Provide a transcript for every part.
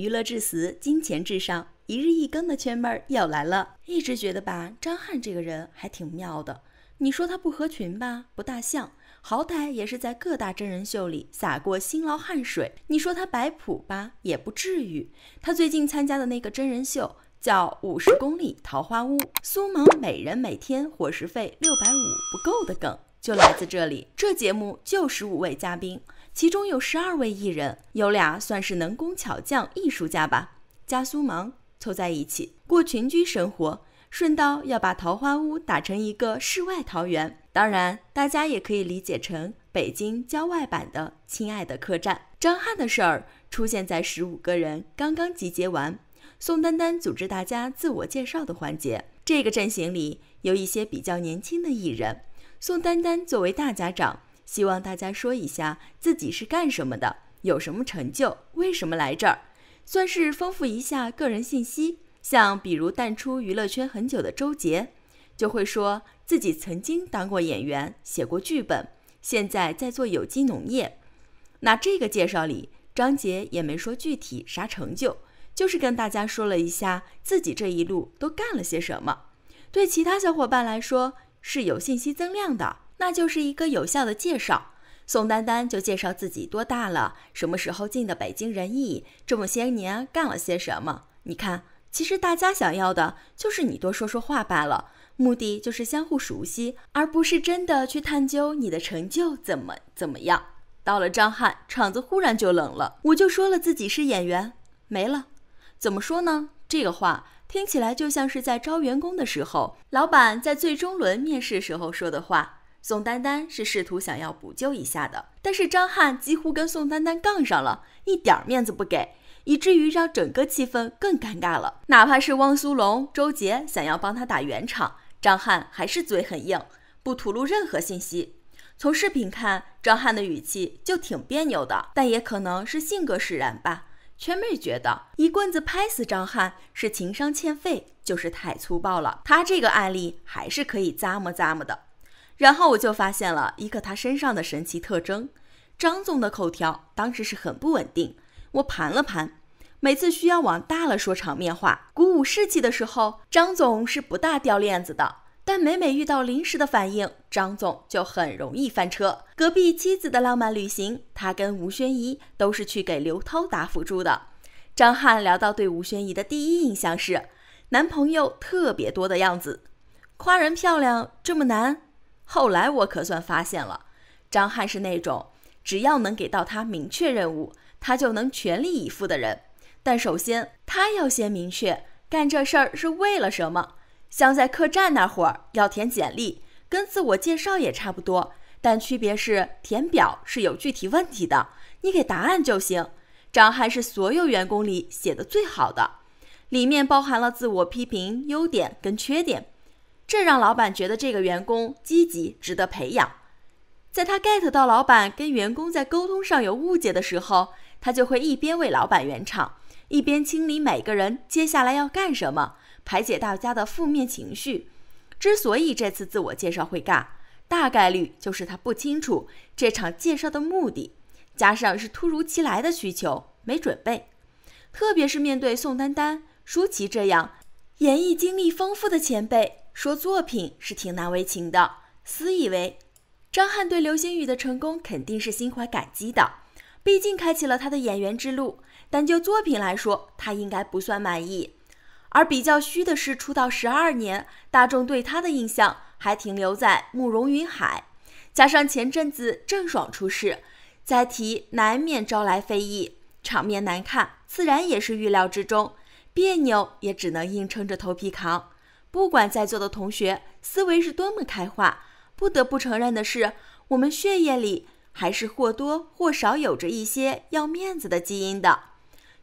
娱乐至死，金钱至上。一日一更的圈妹儿又来了。一直觉得吧，张翰这个人还挺妙的。你说他不合群吧，不大像；好歹也是在各大真人秀里洒过辛劳汗水。你说他摆谱吧，也不至于。他最近参加的那个真人秀叫《五十公里桃花坞》，苏芒每人每天伙食费六百五不够的梗。就来自这里。这节目就十五位嘉宾，其中有十二位艺人，有俩算是能工巧匠、艺术家吧。加苏芒凑在一起过群居生活，顺道要把桃花坞打成一个世外桃源。当然，大家也可以理解成北京郊外版的《亲爱的客栈》。张翰的事儿出现在十五个人刚刚集结完，宋丹丹组织大家自我介绍的环节。这个阵型里有一些比较年轻的艺人。宋丹丹作为大家长，希望大家说一下自己是干什么的，有什么成就，为什么来这儿，算是丰富一下个人信息。像比如淡出娱乐圈很久的周杰，就会说自己曾经当过演员，写过剧本，现在在做有机农业。那这个介绍里，张杰也没说具体啥成就，就是跟大家说了一下自己这一路都干了些什么。对其他小伙伴来说，是有信息增量的，那就是一个有效的介绍。宋丹丹就介绍自己多大了，什么时候进的北京人艺，这么些年干了些什么。你看，其实大家想要的就是你多说说话罢了，目的就是相互熟悉，而不是真的去探究你的成就怎么怎么样。到了张翰，场子忽然就冷了，我就说了自己是演员，没了。怎么说呢？这个话。听起来就像是在招员工的时候，老板在最终轮面试时候说的话。宋丹丹是试图想要补救一下的，但是张翰几乎跟宋丹丹杠上了，一点面子不给，以至于让整个气氛更尴尬了。哪怕是汪苏泷、周杰想要帮他打圆场，张翰还是嘴很硬，不吐露任何信息。从视频看，张翰的语气就挺别扭的，但也可能是性格使然吧。圈妹觉得一棍子拍死张翰是情商欠费，就是太粗暴了。他这个案例还是可以咂摸咂摸的。然后我就发现了一个他身上的神奇特征：张总的口条当时是很不稳定。我盘了盘，每次需要往大了说场面话、鼓舞士气的时候，张总是不大掉链子的。但每每遇到临时的反应，张总就很容易翻车。隔壁妻子的浪漫旅行，他跟吴宣仪都是去给刘涛打辅助的。张翰聊到对吴宣仪的第一印象是，男朋友特别多的样子，夸人漂亮这么难。后来我可算发现了，张翰是那种只要能给到他明确任务，他就能全力以赴的人。但首先，他要先明确干这事儿是为了什么。像在客栈那会儿要填简历，跟自我介绍也差不多，但区别是填表是有具体问题的，你给答案就行。张翰是所有员工里写的最好的，里面包含了自我批评、优点跟缺点，这让老板觉得这个员工积极，值得培养。在他 get 到老板跟员工在沟通上有误解的时候，他就会一边为老板圆场，一边清理每个人接下来要干什么。排解大家的负面情绪。之所以这次自我介绍会尬，大概率就是他不清楚这场介绍的目的，加上是突如其来的需求，没准备。特别是面对宋丹丹、舒淇这样演艺经历丰富的前辈，说作品是挺难为情的。私以为，张翰对《流星雨》的成功肯定是心怀感激的，毕竟开启了他的演员之路。但就作品来说，他应该不算满意。而比较虚的是出道十二年，大众对他的印象还停留在慕容云海，加上前阵子郑爽出事，再提难免招来非议，场面难看，自然也是预料之中。别扭也只能硬撑着头皮扛。不管在座的同学思维是多么开化，不得不承认的是，我们血液里还是或多或少有着一些要面子的基因的，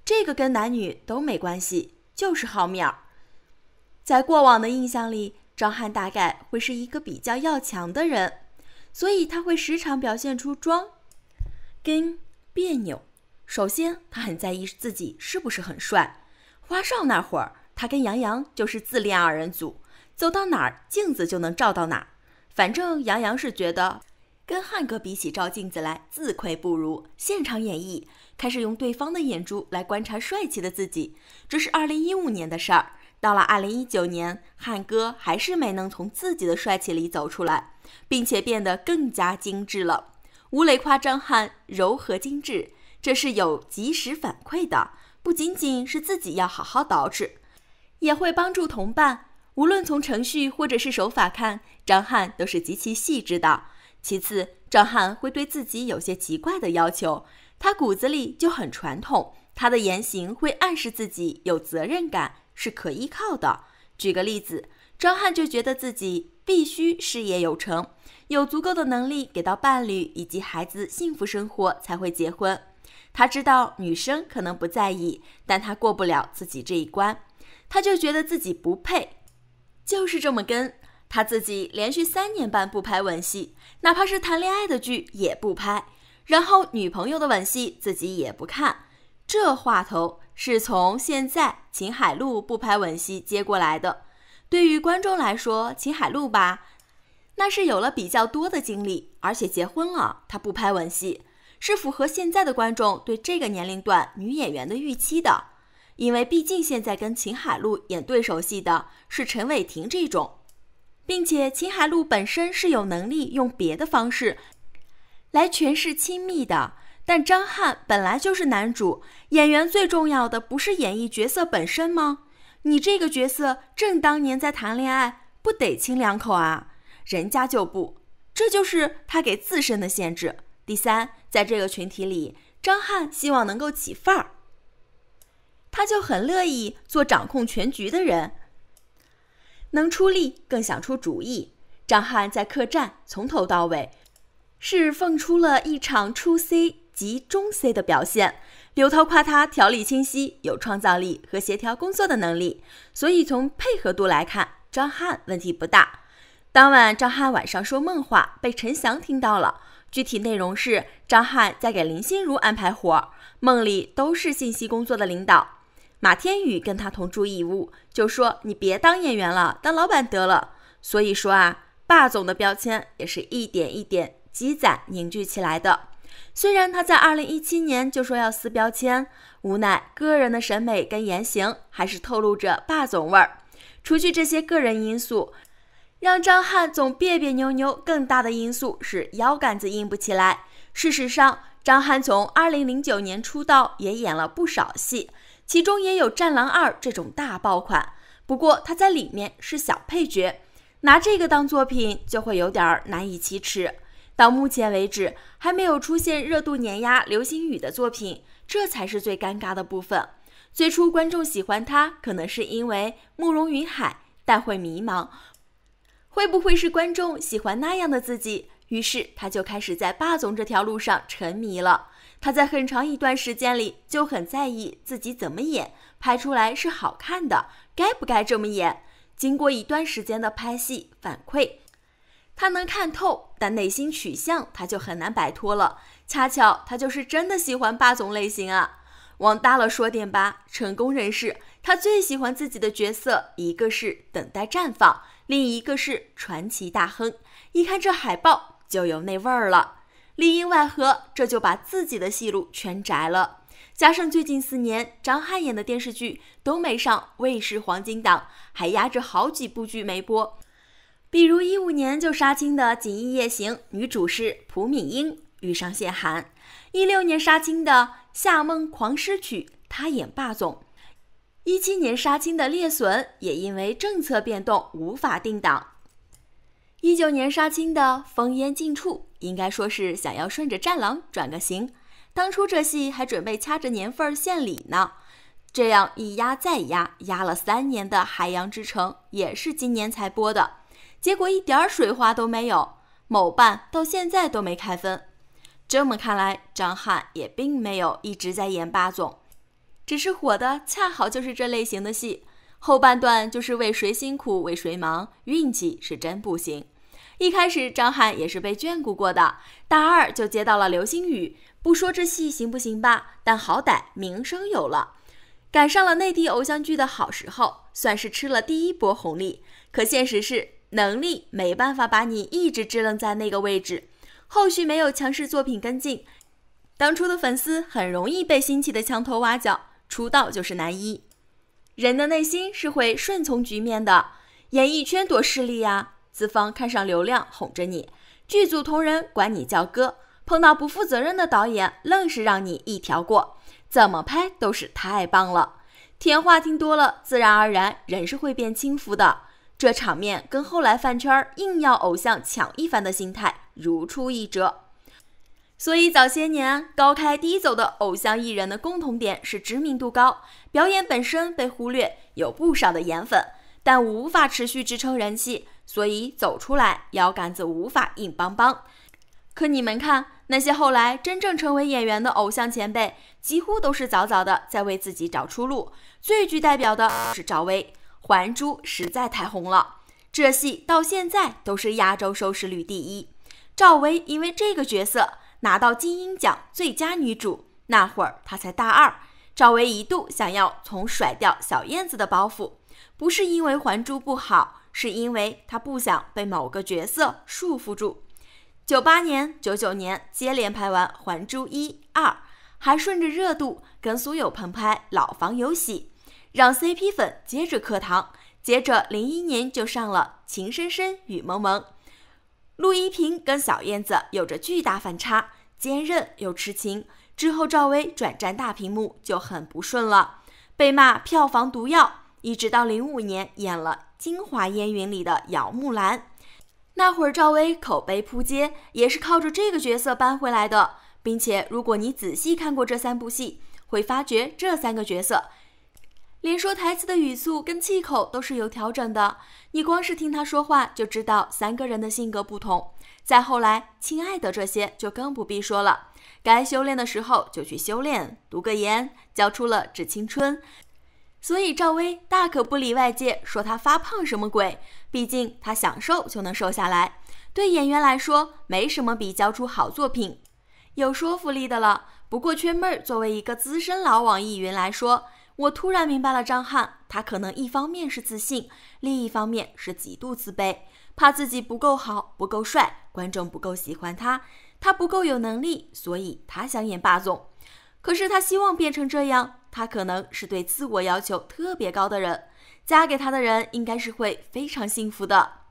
这个跟男女都没关系。就是好面儿，在过往的印象里，张翰大概会是一个比较要强的人，所以他会时常表现出装，跟别扭。首先，他很在意自己是不是很帅。花少那会儿，他跟杨洋就是自恋二人组，走到哪儿镜子就能照到哪儿。反正杨洋是觉得。跟汉哥比起照镜子来，自愧不如。现场演绎，开始用对方的眼珠来观察帅气的自己。这是二零一五年的事儿，到了二零一九年，汉哥还是没能从自己的帅气里走出来，并且变得更加精致了。吴磊夸张翰柔和精致，这是有及时反馈的，不仅仅是自己要好好捯饬，也会帮助同伴。无论从程序或者是手法看，张翰都是极其细致的。其次，张翰会对自己有些奇怪的要求，他骨子里就很传统，他的言行会暗示自己有责任感，是可依靠的。举个例子，张翰就觉得自己必须事业有成，有足够的能力给到伴侣以及孩子幸福生活才会结婚。他知道女生可能不在意，但他过不了自己这一关，他就觉得自己不配，就是这么跟。他自己连续三年半不拍吻戏，哪怕是谈恋爱的剧也不拍。然后女朋友的吻戏自己也不看。这话头是从现在秦海璐不拍吻戏接过来的。对于观众来说，秦海璐吧，那是有了比较多的经历，而且结婚了。她不拍吻戏是符合现在的观众对这个年龄段女演员的预期的，因为毕竟现在跟秦海璐演对手戏的是陈伟霆这种。并且秦海璐本身是有能力用别的方式，来诠释亲密的。但张翰本来就是男主演员，最重要的不是演绎角色本身吗？你这个角色正当年在谈恋爱，不得亲两口啊？人家就不，这就是他给自身的限制。第三，在这个群体里，张翰希望能够起范儿，他就很乐意做掌控全局的人。能出力，更想出主意。张翰在客栈从头到尾，是奉出了一场初 C 及中 C 的表现。刘涛夸他条理清晰，有创造力和协调工作的能力，所以从配合度来看，张翰问题不大。当晚，张翰晚上说梦话，被陈翔听到了。具体内容是张翰在给林心如安排活儿，梦里都是信息工作的领导。马天宇跟他同住一屋，就说你别当演员了，当老板得了。所以说啊，霸总的标签也是一点一点积攒凝聚起来的。虽然他在二零一七年就说要撕标签，无奈个人的审美跟言行还是透露着霸总味儿。除去这些个人因素，让张翰总别别扭扭更大的因素是腰杆子硬不起来。事实上，张翰从二零零九年出道，也演了不少戏。其中也有《战狼二》这种大爆款，不过他在里面是小配角，拿这个当作品就会有点难以启齿。到目前为止，还没有出现热度碾压《流星雨》的作品，这才是最尴尬的部分。最初观众喜欢他，可能是因为慕容云海，但会迷茫，会不会是观众喜欢那样的自己？于是他就开始在霸总这条路上沉迷了。他在很长一段时间里就很在意自己怎么演，拍出来是好看的，该不该这么演？经过一段时间的拍戏反馈，他能看透，但内心取向他就很难摆脱了。恰巧他就是真的喜欢霸总类型啊。往大了说点吧，成功人士，他最喜欢自己的角色，一个是等待绽放，另一个是传奇大亨。一看这海报就有那味儿了。里应外合，这就把自己的戏路全窄了。加上最近四年，张翰演的电视剧都没上卫视黄金档，还压着好几部剧没播。比如一五年就杀青的《锦衣夜行》，女主是朴敏英，遇上谢寒；一六年杀青的《夏梦狂诗曲》，他演霸总；一七年杀青的《猎隼》，也因为政策变动无法定档。一九年杀青的《烽烟尽处》应该说是想要顺着《战狼》转个型，当初这戏还准备掐着年份献礼呢，这样一压再压，压了三年的《海洋之城》也是今年才播的，结果一点水花都没有，某办到现在都没开分。这么看来，张翰也并没有一直在演霸总，只是火的恰好就是这类型的戏，后半段就是为谁辛苦为谁忙，运气是真不行。一开始，张翰也是被眷顾过的，大二就接到了《流星雨》，不说这戏行不行吧，但好歹名声有了，赶上了内地偶像剧的好时候，算是吃了第一波红利。可现实是，能力没办法把你一直支棱在那个位置，后续没有强势作品跟进，当初的粉丝很容易被新奇的枪头挖角，出道就是男一，人的内心是会顺从局面的，演艺圈多势利呀。资方看上流量，哄着你；剧组同仁管你叫哥；碰到不负责任的导演，愣是让你一条过，怎么拍都是太棒了。甜话听多了，自然而然人是会变轻浮的。这场面跟后来饭圈硬要偶像抢一番的心态如出一辙。所以早些年高开低走的偶像艺人的共同点是知名度高，表演本身被忽略，有不少的颜粉。但无法持续支撑人气，所以走出来，腰杆子无法硬邦邦。可你们看，那些后来真正成为演员的偶像前辈，几乎都是早早的在为自己找出路。最具代表的是赵薇，《还珠》实在太红了，这戏到现在都是亚洲收视率第一。赵薇因为这个角色拿到金鹰奖最佳女主，那会儿她才大二。赵薇一度想要从甩掉小燕子的包袱。不是因为还珠不好，是因为他不想被某个角色束缚住。九八年、九九年接连拍完《还珠》一、二，还顺着热度跟苏有朋拍《老房有喜》，让 CP 粉接着磕糖。接着零一年就上了《情深深雨蒙蒙》，陆一平跟小燕子有着巨大反差，坚韧又痴情。之后赵薇转战大屏幕就很不顺了，被骂票房毒药。一直到零五年演了《京华烟云》里的姚木兰，那会儿赵薇口碑扑街，也是靠着这个角色搬回来的。并且，如果你仔细看过这三部戏，会发觉这三个角色，连说台词的语速跟气口都是有调整的。你光是听他说话，就知道三个人的性格不同。再后来，《亲爱的》这些就更不必说了。该修炼的时候就去修炼，读个研，教出了致青春。所以赵薇大可不理外界说她发胖什么鬼，毕竟她想瘦就能瘦下来。对演员来说，没什么比交出好作品、有说服力的了。不过圈妹儿作为一个资深老网易云来说，我突然明白了张翰，他可能一方面是自信，另一方面是极度自卑，怕自己不够好、不够帅，观众不够喜欢他，他不够有能力，所以他想演霸总。可是他希望变成这样，他可能是对自我要求特别高的人，嫁给他的人应该是会非常幸福的。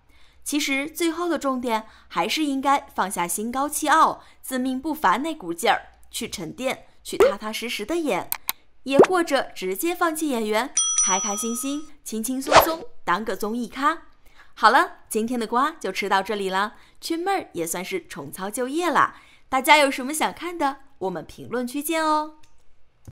其实最后的重点还是应该放下心高气傲、自命不凡那股劲儿，去沉淀，去踏踏实实的演，也或者直接放弃演员，开开心心、轻轻松松当个综艺咖。好了，今天的瓜就吃到这里了，圈妹儿也算是重操旧业了。大家有什么想看的？我们评论区见哦。